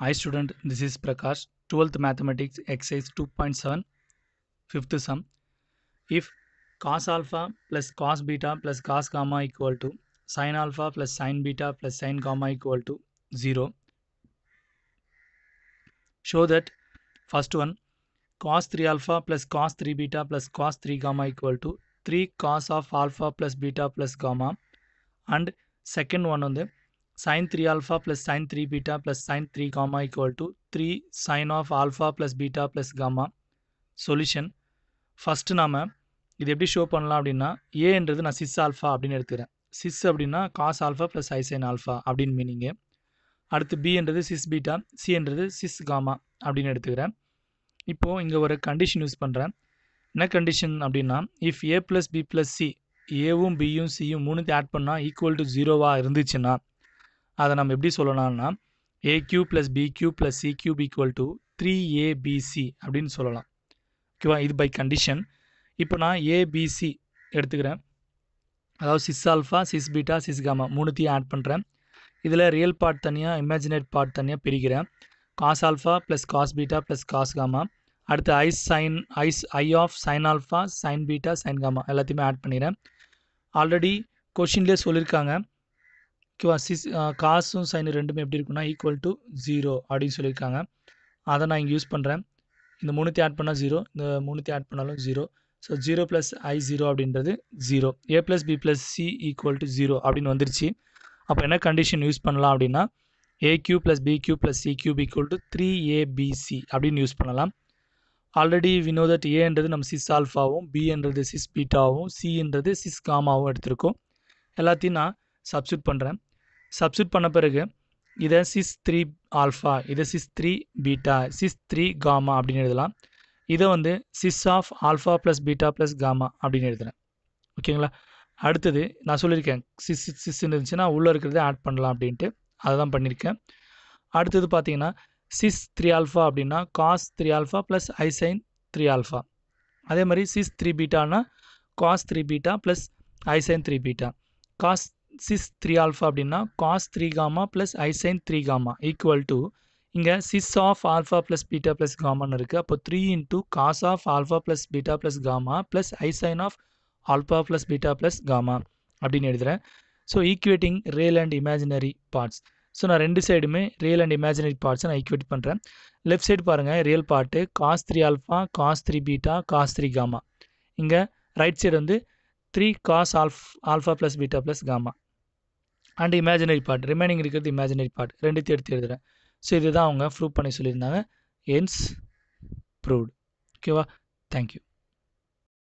Hi student, this is Prakash, 12th mathematics exercise 2.7, fifth sum. If cos alpha plus cos beta plus cos gamma equal to sin alpha plus sin beta plus sin gamma equal to 0, show that first one cos 3 alpha plus cos 3 beta plus cos 3 gamma equal to 3 cos of alpha plus beta plus gamma and second one on the sin three alpha plus sin three beta plus sine three gamma equal to three sine of alpha plus beta plus gamma solution first நாம் இது எப்படி show பண்ணலாம் அப்படின்னா ஏன்றது நான் sis alpha அப்படின்னு எடுத்துக்கிறேன் cis அப்படின்னா cos alpha plus i sine alpha அப்படின்னு மீனிங்கு அடுத்து பின்றது சிஸ் பீட்டா சின்றது சிஸ் காமா அப்படின்னு எடுத்துக்கிறேன் இப்போது இங்கே ஒரு கண்டிஷன் யூஸ் பண்ணுறேன் என்ன கண்டிஷன் அப்படின்னா if a plus b plus c ஏவும் பியும் சியும் மூணுத்தையும் ஆட் பண்ணால் ஈக்குவல் டு ஜீரோவாக இருந்துச்சுன்னா அதை நம்ம எப்படி சொல்லலாம்னா a cube plus b cube plus c cube equal to three ABC அப்படின்னு சொல்லலாம் ஓகேவா இது பை கண்டிஷன் இப்போ நான் ஏபிசி எடுத்துக்கிறேன் அதாவது cis alpha cis beta cis gamma மூணுத்தையும் ஆட் பண்ணுறேன் இதில் ரியல் பார்ட் தனியாக இமேஜினேட் பார்ட் தனியாக பிரிக்கிறேன் cos alpha plus cos beta plus cos gamma அடுத்து ஐஸ் சைன் ஐஸ் i of sine alpha sine beta sine gamma எல்லாத்தையுமே ஆட் பண்ணிடுறேன் ஆல்ரெடி கொஷின்லேயே சொல்லியிருக்காங்க சிஸ் காசும் சைனு ரெண்டுமே எப்படி இருக்குன்னா ஈக்குவல் டு ஜீரோ அப்படின்னு சொல்லியிருக்காங்க அதை நான் இங்கே யூஸ் பண்ணுறேன் இந்த மூணுத்தையும் ஆட் பண்ணால் ஜீரோ இந்த மூணுத்தி ஆட் பண்ணாலும் zero so zero plus i zero அப்படின்றது zero a plus b plus c equal to zero அப்படின்னு வந்துருச்சு அப்போ என்ன கண்டிஷன் யூஸ் பண்ணலாம் அப்படின்னா a cube plus b cube plus c cube equal to three ABC அப்படின்னு யூஸ் பண்ணலாம் ஆல்ரெடி வினோ தட் ஏன்றது நம்ம சிஸ் ஆல்ஃபாவும் பின்றது சிஸ் பீட்டாவும் சின்றது சிஸ் காமாவும் எடுத்திருக்கோம் எல்லாத்தையும் நான் சப்ஸ்டியூட் பண்ணுறேன் சப்ஸ்டியூட் பண்ண பிறகு இதை சிஸ் த்ரீ ஆல்ஃபா இதை cis three beta cis three gamma அப்படின்னு எழுதலாம் இதை வந்து cis of alpha plus beta plus gamma அப்படின்னு எழுதுகிறேன் ஓகேங்களா அடுத்தது நான் சொல்லியிருக்கேன் சிஸ் சிஸ் இருந்துச்சுன்னா உள்ளே இருக்கிறத ஆட் பண்ணலாம் அப்படின்ட்டு அதை தான் பண்ணியிருக்கேன் அடுத்தது பார்த்தீங்கன்னா சிஸ் த்ரீ ஆல்ஃபா அப்படின்னா cos three alpha plus i sine three alpha அதே மாதிரி சிஸ் த்ரீ பீட்டானா cos three beta plus i sine three beta cos cis three alpha அப்படின்னா cos three gamma plus i sine three gamma equal to இங்கே cis of alpha plus beta plus காமான்னு இருக்குது அப்போ three into cos of alpha plus beta plus gamma plus i sine of alpha plus beta plus gamma அப்படின்னு எழுதுகிறேன் so equating real and imaginary parts so நான் ரெண்டு சைடுமே real and imaginary பார்ட்ஸை நான் equate பண்ணுறேன் லெஃப்ட் சைடு பாருங்கள் real part cos three alpha cos three beta cos three gamma இங்கே right side வந்து three cos alpha alpha plus beta plus gamma and imaginary part remaining இருக்கிறது imaginary part ரெண்டுத்தையும் எடுத்து எழுதுகிறேன் so இதுதான் அவங்க ப்ரூவ் பண்ணி சொல்லியிருந்தாங்க என்ஸ் ப்ரூவ்டு ஓகேவா தேங்க்யூ